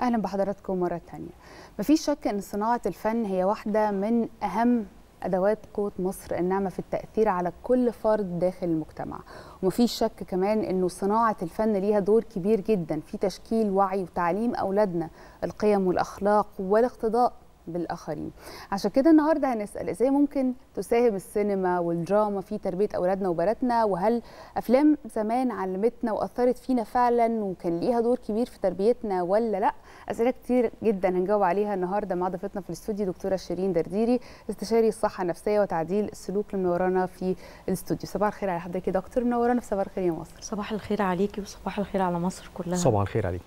اهلا بحضراتكم مره ثانيه مفيش شك ان صناعه الفن هي واحده من اهم ادوات قوه مصر الناعمه في التاثير على كل فرد داخل المجتمع ومفيش شك كمان انه صناعه الفن ليها دور كبير جدا في تشكيل وعي وتعليم اولادنا القيم والاخلاق والاقتضاء بالاخرين عشان كده النهارده هنسال ازاي ممكن تساهم السينما والدراما في تربيه اولادنا وبناتنا وهل افلام زمان علمتنا واثرت فينا فعلا وكان ليها دور كبير في تربيتنا ولا لا اسئله كتير جدا هنجاوب عليها النهارده مع ضيفتنا في الاستوديو دكتوره شيرين درديري استشاري الصحه النفسيه وتعديل السلوك اللي منورانا في الاستوديو صباح الخير على حضرتك يا دكتور منورانا في صباح الخير يا مصر صباح الخير عليكي وصباح الخير على مصر كلها صباح الخير عليكي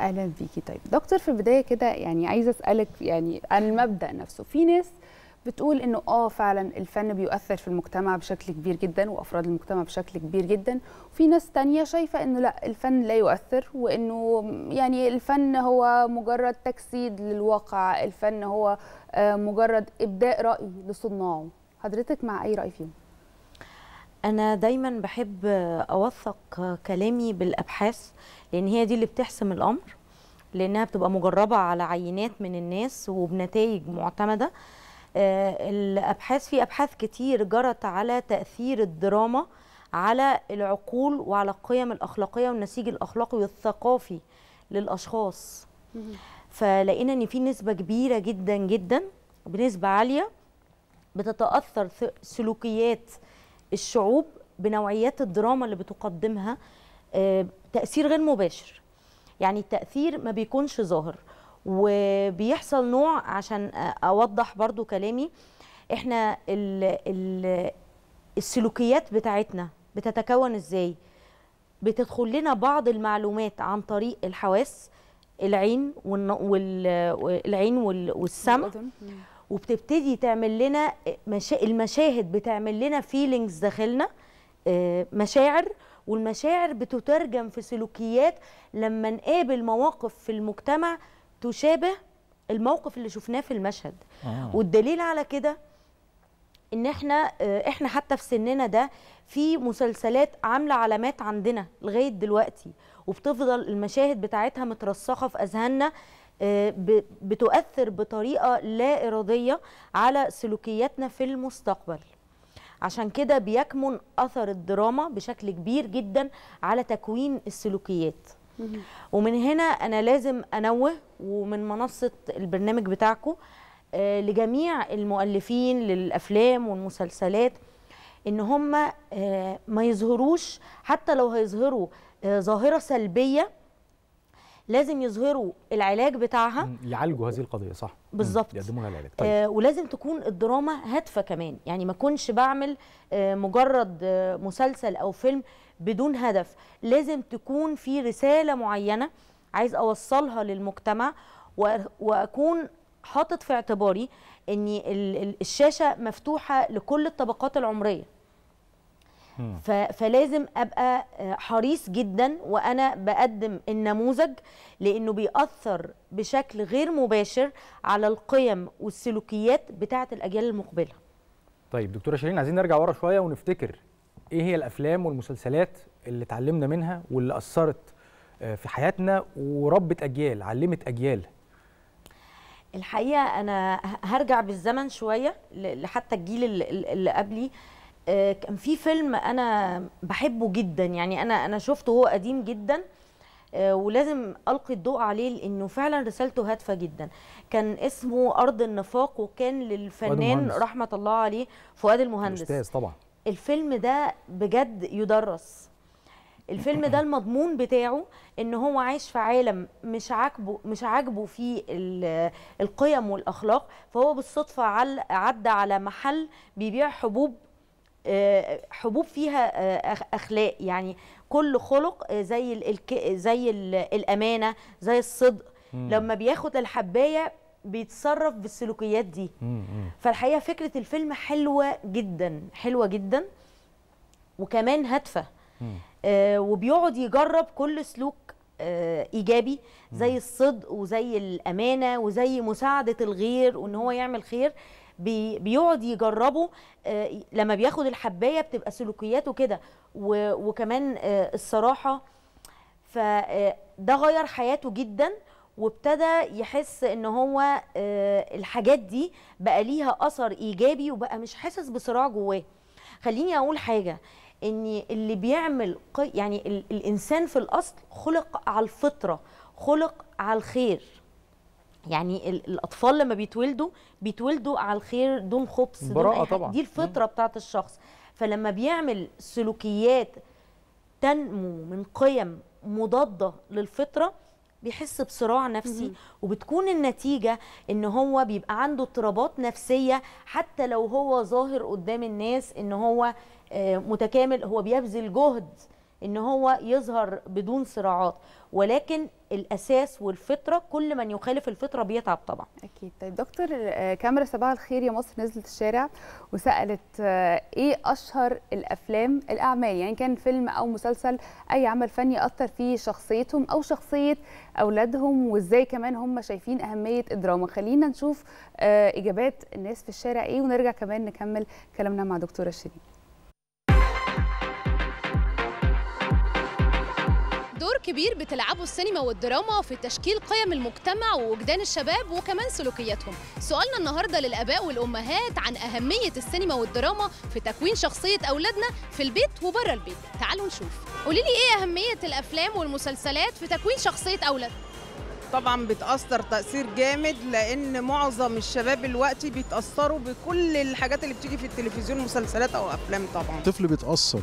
اهلا بيكي طيب دكتور في البدايه كده يعني عايزه اسالك يعني عن المبدا نفسه في ناس بتقول انه اه فعلا الفن بيؤثر في المجتمع بشكل كبير جدا وافراد المجتمع بشكل كبير جدا وفي ناس تانية شايفه انه لا الفن لا يؤثر وانه يعني الفن هو مجرد تجسيد للواقع الفن هو آه، مجرد ابداء راي لصناعه حضرتك مع اي راي فيهم انا دايما بحب اوثق كلامي بالابحاث لان هي دي اللي بتحسم الامر لانها بتبقى مجربه على عينات من الناس وبنتائج معتمده آه، الابحاث في ابحاث كتير جرت على تاثير الدراما على العقول وعلى القيم الاخلاقيه والنسيج الاخلاقي والثقافي للاشخاص فلقينا ان في نسبه كبيره جدا جدا بنسبه عاليه بتتاثر سلوكيات الشعوب بنوعيات الدراما اللي بتقدمها آه، تاثير غير مباشر يعني التاثير ما بيكونش ظاهر وبيحصل نوع عشان آه، اوضح برضو كلامي احنا الـ الـ السلوكيات بتاعتنا بتتكون ازاي بتدخل لنا بعض المعلومات عن طريق الحواس العين والعين والسمع وبتبتدي تعمل لنا آه، المشاهد بتعمل لنا فيلينجز داخلنا مشاعر والمشاعر بتترجم في سلوكيات لما نقابل مواقف في المجتمع تشابه الموقف اللي شفناه في المشهد آه. والدليل على كده ان احنا آه، احنا حتى في سننا ده في مسلسلات عامله علامات عندنا لغايه دلوقتي وبتفضل المشاهد بتاعتها مترسخه في اذهاننا آه، بتؤثر بطريقه لا اراديه على سلوكياتنا في المستقبل عشان كده بيكمن اثر الدراما بشكل كبير جدا على تكوين السلوكيات ومن هنا انا لازم انوه ومن منصه البرنامج بتاعكم آه، لجميع المؤلفين للافلام والمسلسلات ان هم آه، ما يظهروش حتى لو هيظهروا آه، ظاهره سلبيه لازم يظهروا العلاج بتاعها يعالجوا هذه القضيه صح بالظبط يقدموا لها العلاج طيب. آه ولازم تكون الدراما هادفه كمان يعني ما اكونش بعمل آه مجرد آه مسلسل او فيلم بدون هدف لازم تكون في رساله معينه عايز اوصلها للمجتمع واكون حاطط في اعتباري ان الشاشه مفتوحه لكل الطبقات العمريه فلازم ابقى آه، حريص جدا وانا بقدم النموذج لانه بيأثر بشكل غير مباشر على القيم والسلوكيات بتاعه الاجيال المقبله. طيب دكتوره شيرين عايزين نرجع ورا شويه ونفتكر ايه هي الافلام والمسلسلات اللي اتعلمنا منها واللي اثرت آه، في حياتنا وربت اجيال علمت اجيال الحقيقه انا هرجع بالزمن شويه لحتى الجيل اللي قبلي آه، كان في فيلم انا بحبه جدا يعني انا انا شفته هو قديم جدا آه، ولازم القي الضوء عليه لانه فعلا رسالته هادفه جدا كان اسمه ارض النفاق وكان للفنان رحمه الله عليه فؤاد المهندس استاذ طبعا الفيلم ده بجد يدرس الفيلم ده المضمون بتاعه ان هو عايش في عالم مش عاجبه مش عاجبه فيه القيم والاخلاق فهو بالصدفه عدى على محل بيبيع حبوب آه، حبوب فيها آه، اخلاق يعني كل خلق آه، زي زي الامانه زي الصدق مم. لما بياخد الحبايه بيتصرف بالسلوكيات دي مم. فالحقيقه فكره الفيلم حلوه جدا حلوه جدا وكمان هادفه آه وبيقعد يجرب كل سلوك آه ايجابي زي الصدق وزي الامانه وزي مساعده الغير وان هو يعمل خير بي بيقعد يجربه آه، لما بياخد الحبايه بتبقى سلوكياته كده وكمان آه، الصراحه فده آه، غير حياته جدا وابتدى يحس ان هو الحاجات دي بقى ليها اثر ايجابي وبقى مش حاسس بصراع جواه خليني اقول حاجه ان اللي بيعمل يعني الانسان في الاصل خلق على الفطره خلق على الخير يعني الاطفال لما بيتولدوا بيتولدوا على الخير دون خبص دون طبعا. دي الفطره بتاعت الشخص فلما بيعمل سلوكيات تنمو من قيم مضاده للفطره بيحس بصراع نفسي وبتكون النتيجه ان هو بيبقى عنده اضطرابات نفسيه حتى لو هو ظاهر قدام الناس ان هو آه، متكامل هو بيبذل جهد ان هو يظهر بدون صراعات ولكن الاساس والفطره كل من يخالف الفطره بيتعب طبعا اكيد طيب دكتور آه، كاميرا صباح الخير يا مصر نزلت الشارع وسالت آه، ايه اشهر الافلام الاعمال يعني كان فيلم او مسلسل اي عمل فني اثر في شخصيتهم او شخصيه اولادهم وازاي كمان هم شايفين اهميه الدراما خلينا نشوف آه، اجابات الناس في الشارع ايه ونرجع كمان نكمل كلامنا مع دكتوره شيرين دور كبير بتلعبه السينما والدراما في تشكيل قيم المجتمع ووجدان الشباب وكمان سلوكياتهم سؤالنا النهارده للاباء والامهات عن اهميه السينما والدراما في تكوين شخصيه اولادنا في البيت وبره البيت تعالوا نشوف قولي لي ايه اهميه الافلام والمسلسلات في تكوين شخصيه أولاد طبعا بتأثر تأثير جامد لأن معظم الشباب الوقت بيتأثروا بكل الحاجات اللي بتيجي في التلفزيون مسلسلات أو أفلام طبعا الطفل بيتأثر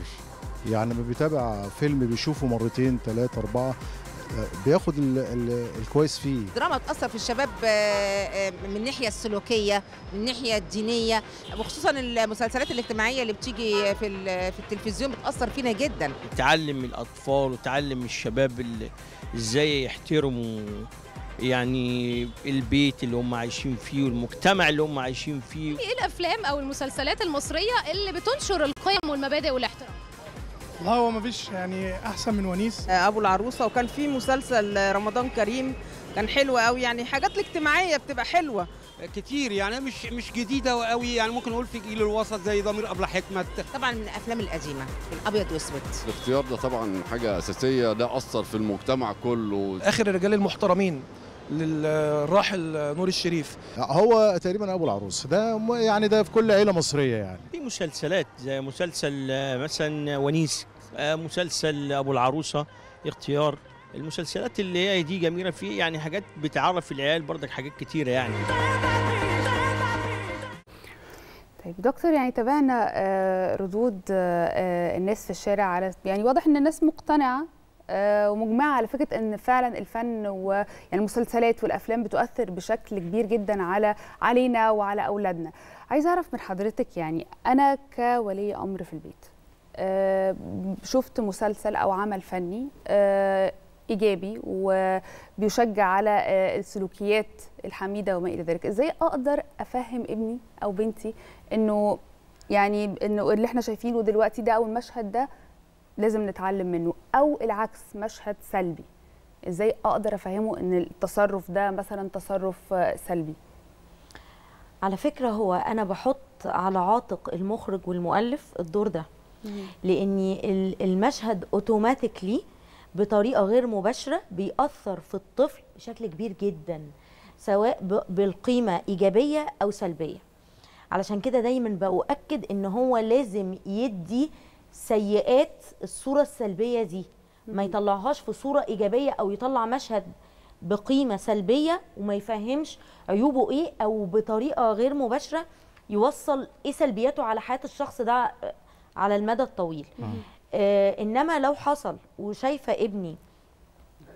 يعني لما بيتابع فيلم بيشوفه مرتين ثلاثة أربعة بياخد الـ الـ الكويس فيه الدراما تأثر في الشباب آه، آه، من الناحية السلوكية من الناحية الدينية وخصوصا المسلسلات الاجتماعية اللي بتيجي في, في التلفزيون بتأثر فينا جدا تعلم الأطفال وتعلم الشباب ازاي يحترموا يعني البيت اللي هم عايشين فيه والمجتمع اللي هم عايشين فيه ايه الافلام او المسلسلات المصريه اللي بتنشر القيم والمبادئ والاحترام والله هو ما فيش يعني احسن من ونيس آه، ابو العروسه وكان في مسلسل آه، رمضان كريم كان حلو قوي يعني حاجات الاجتماعيه بتبقى حلوه آه، كتير يعني مش مش جديده قوي يعني ممكن اقول في جيل الوسط زي ضمير ابله حكمت طبعا من الافلام القديمه الابيض واسود الاختيار ده طبعا حاجه اساسيه ده اثر في المجتمع كله اخر الرجال المحترمين للراحل نور الشريف هو تقريبا ابو العروس ده يعني ده في كل عيله مصريه يعني في مسلسلات زي مسلسل مثلا ونيس آه، مسلسل ابو العروسه اختيار المسلسلات اللي هي دي جميله في يعني حاجات بتعرف العيال بردك حاجات كتيره يعني طيب دكتور يعني تابعنا آه، ردود آه، الناس في الشارع على يعني واضح ان الناس مقتنعه ومجمعه على فكره ان فعلا الفن والمسلسلات يعني المسلسلات والافلام بتؤثر بشكل كبير جدا على علينا وعلى اولادنا عايزه اعرف من حضرتك يعني انا كولي امر في البيت آه، شفت مسلسل او عمل فني آه، ايجابي وبيشجع على آه، السلوكيات الحميده وما الى ذلك ازاي اقدر افهم ابني او بنتي انه يعني انه اللي احنا شايفينه دلوقتي ده او المشهد ده لازم نتعلم منه او العكس مشهد سلبي ازاي اقدر افهمه ان التصرف ده مثلا تصرف سلبي على فكره هو انا بحط على عاتق المخرج والمؤلف الدور ده لان المشهد اوتوماتيكلي بطريقه غير مباشره بيأثر في الطفل بشكل كبير جدا سواء بالقيمه ايجابيه او سلبيه علشان كده دايما بأؤكد ان هو لازم يدي سيئات الصوره السلبيه دي ما يطلعهاش في صوره ايجابيه او يطلع مشهد بقيمه سلبيه وما يفهمش عيوبه ايه او بطريقه غير مباشره يوصل ايه سلبياته على حياه الشخص ده على المدى الطويل آه انما لو حصل وشايفه ابني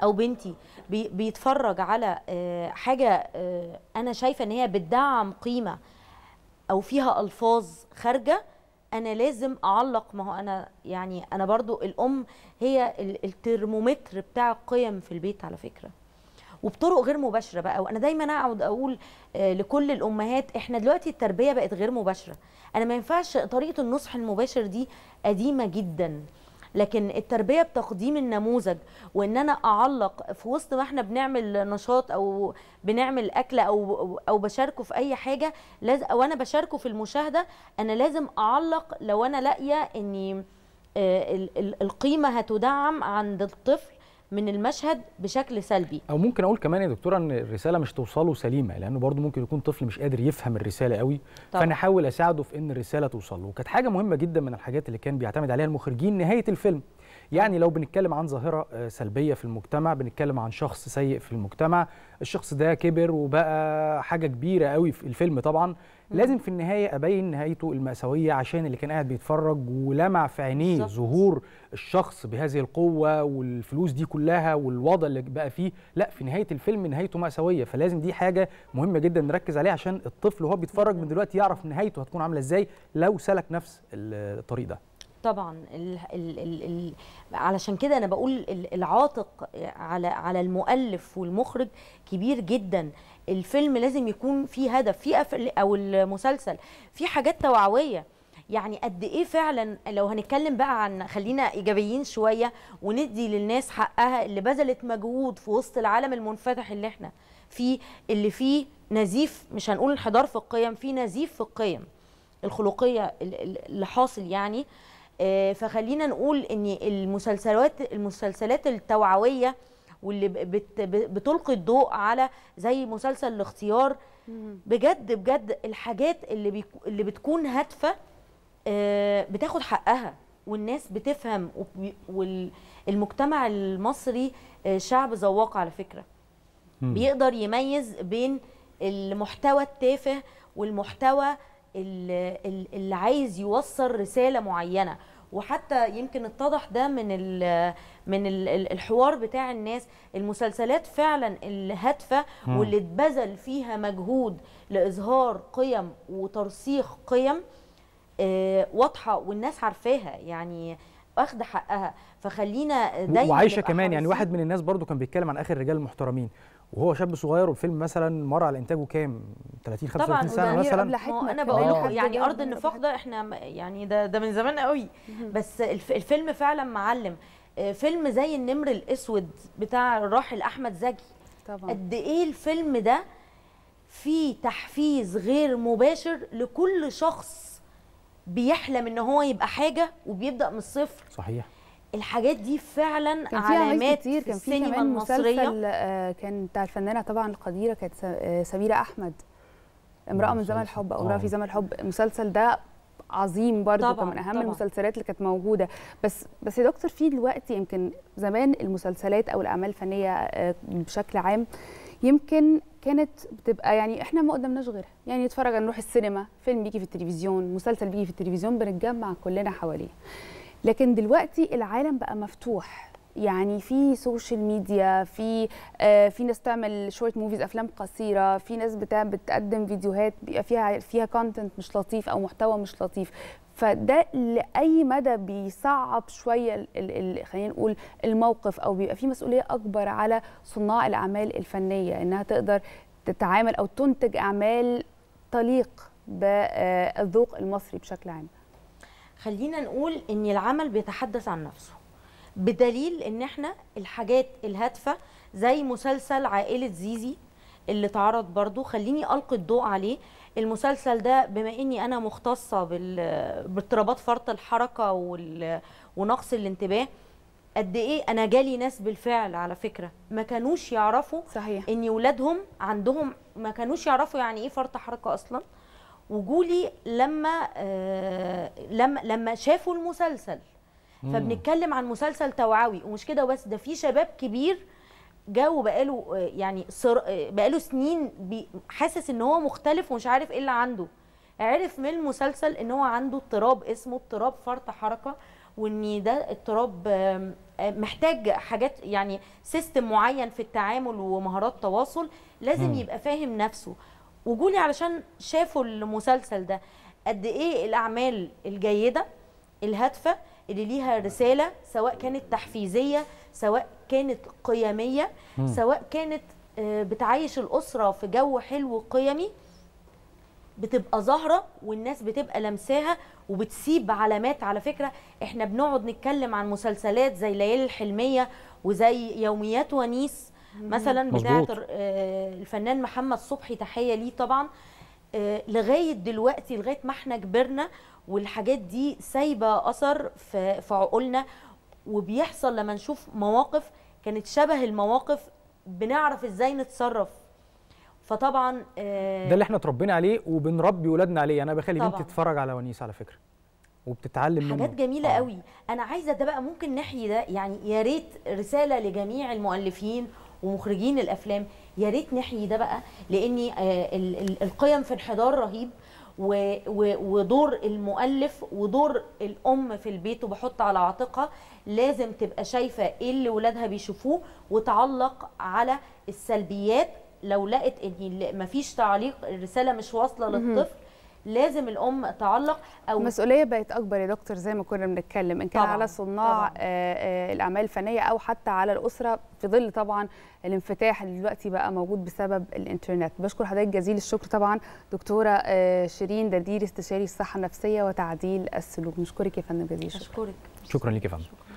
او بنتي بي بيتفرج على آه حاجه آه انا شايفه ان هي بتدعم قيمه او فيها الفاظ خارجه انا لازم اعلق ما هو انا يعني انا برضو الام هي الترمومتر بتاع القيم في البيت على فكره وبطرق غير مباشره بقى وانا دايما اقعد اقول آه، لكل الامهات احنا دلوقتي التربيه بقت غير مباشره انا ما ينفعش طريقه النصح المباشر دي قديمه جدا لكن التربيه بتقديم النموذج وان انا اعلق في وسط ما احنا بنعمل نشاط او بنعمل اكله او او بشاركه في اي حاجه لازم او انا بشاركه في المشاهده انا لازم اعلق لو انا لاقيه اني آه، القيمه هتدعم عند الطفل من المشهد بشكل سلبي او ممكن اقول كمان يا دكتوره ان الرساله مش توصله سليمه لانه برضه ممكن يكون طفل مش قادر يفهم الرساله قوي طبعا. فانا احاول اساعده في ان الرساله توصل له وكانت حاجه مهمه جدا من الحاجات اللي كان بيعتمد عليها المخرجين نهايه الفيلم يعني لو بنتكلم عن ظاهرة آه، سلبية في المجتمع بنتكلم عن شخص سيء في المجتمع الشخص ده كبر وبقى حاجة كبيرة قوي في الفيلم طبعا لازم في النهايه ابين نهايته الماساويه عشان اللي كان قاعد بيتفرج ولمع في عينيه ظهور الشخص بهذه القوه والفلوس دي كلها والوضع اللي بقى فيه لا في نهايه الفيلم نهايته ماساويه فلازم دي حاجه مهمه جدا نركز عليها عشان الطفل وهو بيتفرج من دلوقتي يعرف نهايته هتكون عامله ازاي لو سلك نفس الطريق ده طبعا الـ الـ الـ علشان كده انا بقول العاتق على على المؤلف والمخرج كبير جدا الفيلم لازم يكون فيه هدف في او المسلسل في حاجات توعويه يعني قد ايه فعلا لو هنتكلم بقى عن خلينا ايجابيين شويه وندي للناس حقها اللي بذلت مجهود في وسط العالم المنفتح اللي احنا فيه اللي فيه نزيف مش هنقول انحدار في القيم في نزيف في القيم الخلقيه اللي حاصل يعني آه، فخلينا نقول ان المسلسلات المسلسلات التوعويه واللي بت بتلقي الضوء على زي مسلسل الاختيار بجد بجد الحاجات اللي بيكو اللي بتكون هادفه آه، بتاخد حقها والناس بتفهم والمجتمع المصري آه، شعب ذواق على فكره بيقدر يميز بين المحتوى التافه والمحتوى اللي عايز يوصل رساله معينه وحتى يمكن اتضح ده من الـ من الـ الحوار بتاع الناس المسلسلات فعلا الهادفه واللي اتبذل فيها مجهود لاظهار قيم وترسيخ قيم آه، واضحه والناس عارفاها يعني واخده حقها فخلينا دايما وعايشه كمان يعني واحد من الناس برضو كان بيتكلم عن اخر الرجال المحترمين وهو شاب صغير والفيلم مثلا مر على انتاجه كام 30 35 سنه مثلا طبعا انا بقول آه. يعني ارض النفاق ده احنا يعني ده ده من زمان قوي بس الفيلم فعلا معلم آه، فيلم زي النمر الاسود بتاع الراحل احمد زكي طبعا قد ايه الفيلم ده فيه تحفيز غير مباشر لكل شخص بيحلم ان هو يبقى حاجه وبيبدا من الصفر صحيح الحاجات دي فعلا كان فيها علامات كتير كان في كمان مسلسل آه، كان بتاع الفنانه طبعا القديره كانت آه، سميره احمد امراه من زمن الحب او امراه في آه. زمن الحب المسلسل ده عظيم برضه كان من اهم طبعًا. المسلسلات اللي كانت موجوده بس بس يا دكتور في دلوقتي يمكن زمان المسلسلات او الاعمال الفنيه بشكل عام يمكن كانت بتبقى يعني احنا ما قدمناش غيرها يعني نتفرج نروح السينما فيلم بيجي في التلفزيون مسلسل بيجي في التلفزيون بنتجمع كلنا حواليه لكن دلوقتي العالم بقى مفتوح يعني في سوشيال ميديا في آه في ناس تعمل شورت موفيز افلام قصيره في ناس بتقدم فيديوهات بيبقى فيها فيها كونتنت مش لطيف او محتوى مش لطيف فده لاي مدى بيصعب شويه خلينا نقول الموقف او بيبقى في مسؤوليه اكبر على صناع الاعمال الفنيه انها تقدر تتعامل او تنتج اعمال تليق بالذوق المصري بشكل عام خلينا نقول ان العمل بيتحدث عن نفسه بدليل ان احنا الحاجات الهادفه زي مسلسل عائله زيزي اللي اتعرض برضو خليني القي الضوء عليه المسلسل ده بما اني انا مختصه باضطرابات فرط الحركه ونقص الانتباه قد ايه انا جالي ناس بالفعل على فكره ما كانوش يعرفوا صحيح. ان ولادهم عندهم ما كانوش يعرفوا يعني ايه فرط حركه اصلا وجولي لما آه لما لما شافوا المسلسل فبنتكلم عن مسلسل توعوي ومش كده بس ده في شباب كبير جا بقاله آه، يعني صر... آه، بقاله سنين بي... حاسس ان هو مختلف ومش عارف ايه اللي عنده عرف من المسلسل ان هو عنده اضطراب اسمه اضطراب فرط حركه وان ده اضطراب آه، محتاج حاجات يعني سيستم معين في التعامل ومهارات تواصل لازم م. يبقى فاهم نفسه وجولي علشان شافوا المسلسل ده قد ايه الاعمال الجيده الهادفه اللي ليها رساله سواء كانت تحفيزيه سواء كانت قيميه مم. سواء كانت آه، بتعيش الاسره في جو حلو قيمي بتبقى ظاهره والناس بتبقى لمساها وبتسيب علامات على فكره احنا بنقعد نتكلم عن مسلسلات زي ليالي الحلميه وزي يوميات ونيس مثلا بتاعه آه، الفنان محمد صبحي تحيه ليه طبعا آه، لغايه دلوقتي لغايه ما احنا كبرنا والحاجات دي سايبه اثر في عقولنا وبيحصل لما نشوف مواقف كانت شبه المواقف بنعرف ازاي نتصرف فطبعا آه، ده اللي احنا اتربينا عليه وبنربي ولادنا عليه يعني انا بخلي بنتي تتفرج على ونيس على فكره وبتتعلم منه حاجات جميله آه. قوي انا عايزه ده بقى ممكن نحيي ده يعني يا ريت رساله لجميع المؤلفين ومخرجين الافلام يا ريت نحيي ده بقى لاني آه القيم في انحدار رهيب ودور المؤلف ودور الام في البيت وبحط على عاتقها لازم تبقى شايفه ايه اللي ولادها بيشوفوه وتعلق على السلبيات لو لقت ان مفيش تعليق الرساله مش واصله للطفل لازم الام تعلق او المسؤوليه بقت اكبر يا دكتور زي ما كنا بنتكلم ان كان طبعًا. على صناع طبعًا. آه، آه، الاعمال الفنيه او حتى على الاسره في ظل طبعا الانفتاح اللي دلوقتي بقى موجود بسبب الانترنت بشكر حضرتك جزيل الشكر طبعا دكتوره آه، شيرين دردير استشاري الصحه النفسيه وتعديل السلوك نشكرك يا فندم جزيل الشكر اشكرك شكرا ليك يا فندم